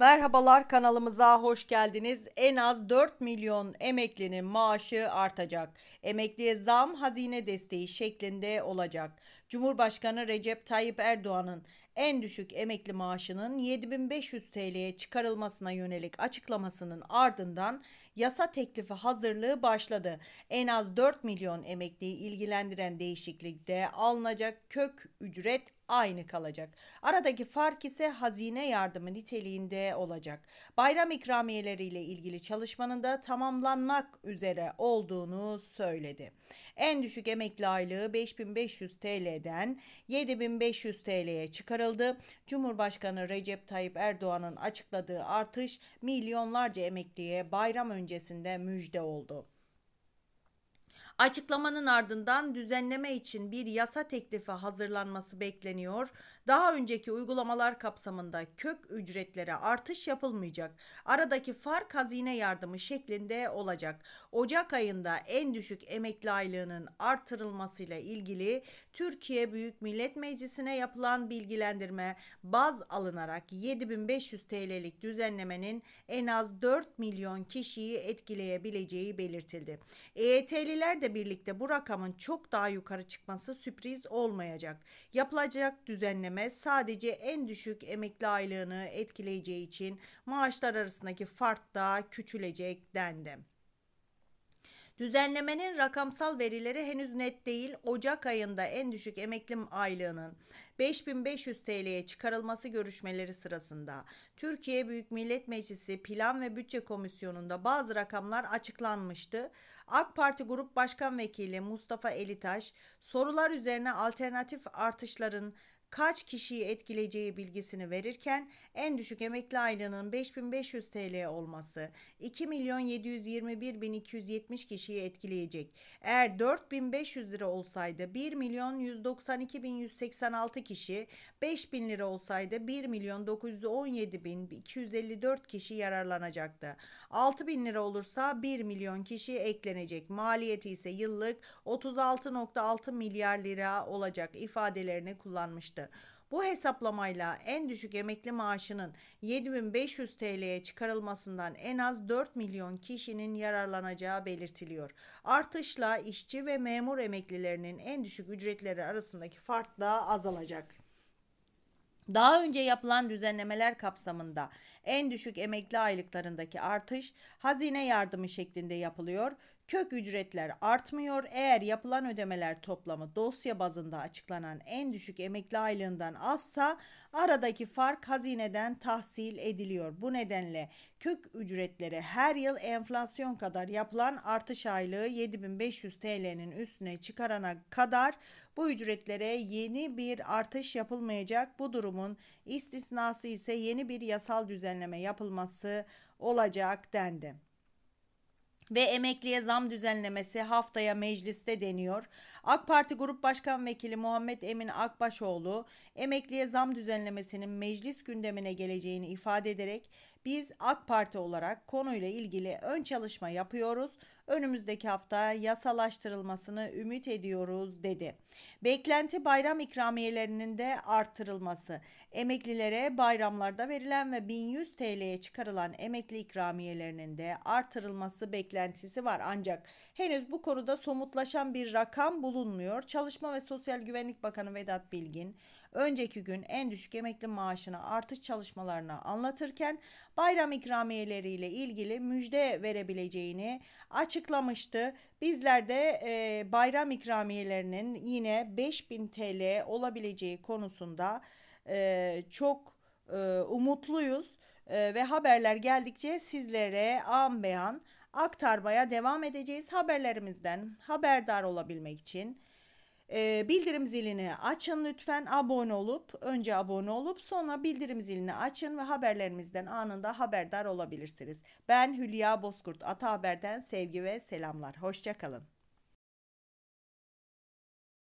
Merhabalar kanalımıza hoş geldiniz. En az 4 milyon emeklinin maaşı artacak. Emekliye zam hazine desteği şeklinde olacak. Cumhurbaşkanı Recep Tayyip Erdoğan'ın en düşük emekli maaşının 7500 TL'ye çıkarılmasına yönelik açıklamasının ardından yasa teklifi hazırlığı başladı. En az 4 milyon emekliyi ilgilendiren değişiklikte alınacak kök ücret aynı kalacak. Aradaki fark ise hazine yardımı niteliğinde olacak. Bayram ikramiyeleriyle ilgili çalışmanın da tamamlanmak üzere olduğunu söyledi. En düşük emekli aylığı 5500 TL'den 7500 TL'ye çıkarıldı. Cumhurbaşkanı Recep Tayyip Erdoğan'ın açıkladığı artış milyonlarca emekliye bayram öncesinde müjde oldu. Açıklamanın ardından düzenleme için bir yasa teklifi hazırlanması bekleniyor. Daha önceki uygulamalar kapsamında kök ücretlere artış yapılmayacak. Aradaki fark hazine yardımı şeklinde olacak. Ocak ayında en düşük emekli aylığının artırılmasıyla ilgili Türkiye Büyük Millet Meclisi'ne yapılan bilgilendirme baz alınarak 7500 TL'lik düzenlemenin en az 4 milyon kişiyi etkileyebileceği belirtildi. EYT'liler de Gelişmelerle birlikte bu rakamın çok daha yukarı çıkması sürpriz olmayacak. Yapılacak düzenleme sadece en düşük emekli aylığını etkileyeceği için maaşlar arasındaki fark da küçülecek dendi. Düzenlemenin rakamsal verileri henüz net değil. Ocak ayında en düşük emekli aylığının 5500 TL'ye çıkarılması görüşmeleri sırasında Türkiye Büyük Millet Meclisi Plan ve Bütçe Komisyonu'nda bazı rakamlar açıklanmıştı. AK Parti Grup Başkan Vekili Mustafa Elitaş sorular üzerine alternatif artışların kaç kişiyi etkileyeceği bilgisini verirken en düşük emekli aylığının 5500 TL olması 2.721.270 milyon kişiyi etkileyecek. Eğer 4500 lira olsaydı 1.192.186 kişi, 5000 lira olsaydı 1.917.254 kişi yararlanacaktı. 6000 lira olursa 1 milyon kişi eklenecek. Maliyeti ise yıllık 36.6 milyar lira olacak ifadelerini kullanmıştı çalıştı. Bu hesaplamayla en düşük emekli maaşının 7500 TL'ye çıkarılmasından en az 4 milyon kişinin yararlanacağı belirtiliyor. Artışla işçi ve memur emeklilerinin en düşük ücretleri arasındaki fark da azalacak. Daha önce yapılan düzenlemeler kapsamında en düşük emekli aylıklarındaki artış hazine yardımı şeklinde yapılıyor. Kök ücretler artmıyor. Eğer yapılan ödemeler toplamı dosya bazında açıklanan en düşük emekli aylığından azsa aradaki fark hazineden tahsil ediliyor. Bu nedenle kök ücretleri her yıl enflasyon kadar yapılan artış aylığı 7500 TL'nin üstüne çıkarana kadar bu ücretlere yeni bir artış yapılmayacak. Bu durumun istisnası ise yeni bir yasal düzenleme yapılması olacak dendi ve emekliye zam düzenlemesi haftaya mecliste deniyor. AK Parti Grup Başkan Vekili Muhammed Emin Akbaşoğlu emekliye zam düzenlemesinin meclis gündemine geleceğini ifade ederek biz AK Parti olarak konuyla ilgili ön çalışma yapıyoruz. Önümüzdeki hafta yasalaştırılmasını ümit ediyoruz dedi. Beklenti bayram ikramiyelerinin de artırılması. Emeklilere bayramlarda verilen ve 1100 TL'ye çıkarılan emekli ikramiyelerinin de artırılması beklenti beklentisi var ancak henüz bu konuda somutlaşan bir rakam bulunmuyor. Çalışma ve Sosyal Güvenlik Bakanı Vedat Bilgin önceki gün en düşük emekli maaşına artış çalışmalarına anlatırken bayram ikramiyeleriyle ilgili müjde verebileceğini açıklamıştı. Bizler de e, bayram ikramiyelerinin yine 5000 TL olabileceği konusunda e, çok e, umutluyuz e, ve haberler geldikçe sizlere an beyan aktarmaya devam edeceğiz. Haberlerimizden haberdar olabilmek için e, bildirim zilini açın lütfen abone olup önce abone olup sonra bildirim zilini açın ve haberlerimizden anında haberdar olabilirsiniz. Ben Hülya Bozkurt Ata Haber'den sevgi ve selamlar. Hoşçakalın.